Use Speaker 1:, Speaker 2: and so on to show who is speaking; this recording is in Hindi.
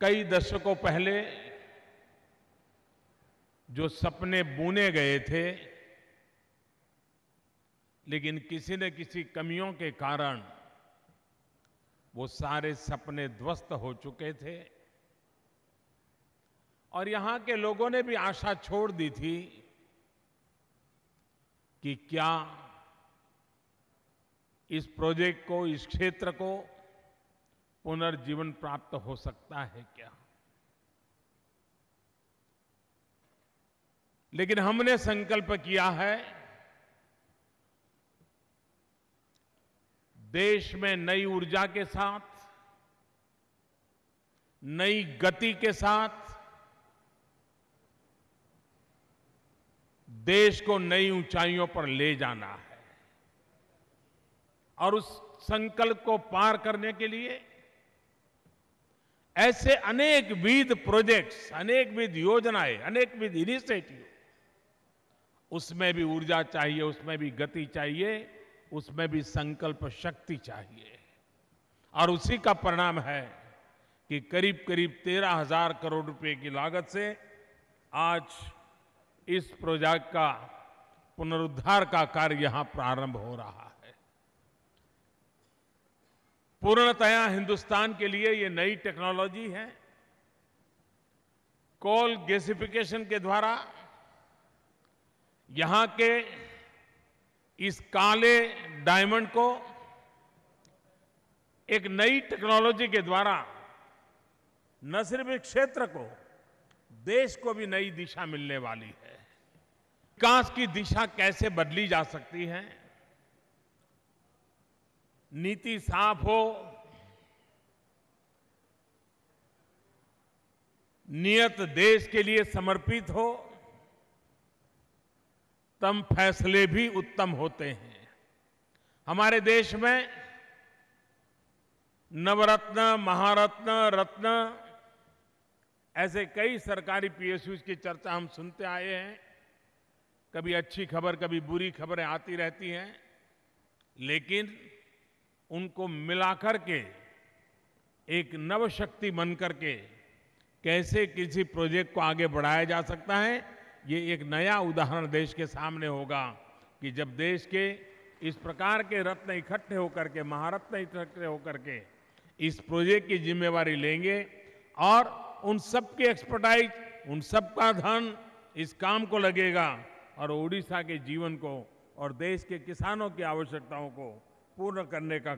Speaker 1: कई दशकों पहले जो सपने बुने गए थे लेकिन किसी न किसी कमियों के कारण वो सारे सपने ध्वस्त हो चुके थे और यहां के लोगों ने भी आशा छोड़ दी थी कि क्या इस प्रोजेक्ट को इस क्षेत्र को पुनर्जीवन प्राप्त हो सकता है क्या लेकिन हमने संकल्प किया है देश में नई ऊर्जा के साथ नई गति के साथ देश को नई ऊंचाइयों पर ले जाना है और उस संकल्प को पार करने के लिए ऐसे अनेक विध प्रोजेक्ट्स विध योजनाएं अनेकविध इनिशिएटिव उसमें भी ऊर्जा चाहिए उसमें भी गति चाहिए उसमें भी संकल्प शक्ति चाहिए और उसी का परिणाम है कि करीब करीब तेरह हजार करोड़ रुपए की लागत से आज इस प्रोजेक्ट का पुनरुद्धार का कार्य यहां प्रारंभ हो रहा है पूर्णतया हिंदुस्तान के लिए ये नई टेक्नोलॉजी है कोल गैसिफिकेशन के द्वारा यहां के इस काले डायमंड को एक नई टेक्नोलॉजी के द्वारा न सिर्फ इस क्षेत्र को देश को भी नई दिशा मिलने वाली है विकास की दिशा कैसे बदली जा सकती है नीति साफ हो नियत देश के लिए समर्पित हो तम फैसले भी उत्तम होते हैं हमारे देश में नवरत्न महारत्न रत्न ऐसे कई सरकारी पीएसयू की चर्चा हम सुनते आए हैं कभी अच्छी खबर कभी बुरी खबरें आती रहती हैं लेकिन उनको मिलाकर के एक नव शक्ति बन करके कैसे किसी प्रोजेक्ट को आगे बढ़ाया जा सकता है ये एक नया उदाहरण देश के सामने होगा कि जब देश के इस प्रकार के रत्न इकट्ठे होकर के महारत्न इकट्ठे होकर के इस प्रोजेक्ट की जिम्मेवारी लेंगे और उन सबकी एक्सपर्टाइज उन सबका धन इस काम को लगेगा और ओडिशा के जीवन को और देश के किसानों की आवश्यकताओं को पूर्ण करने का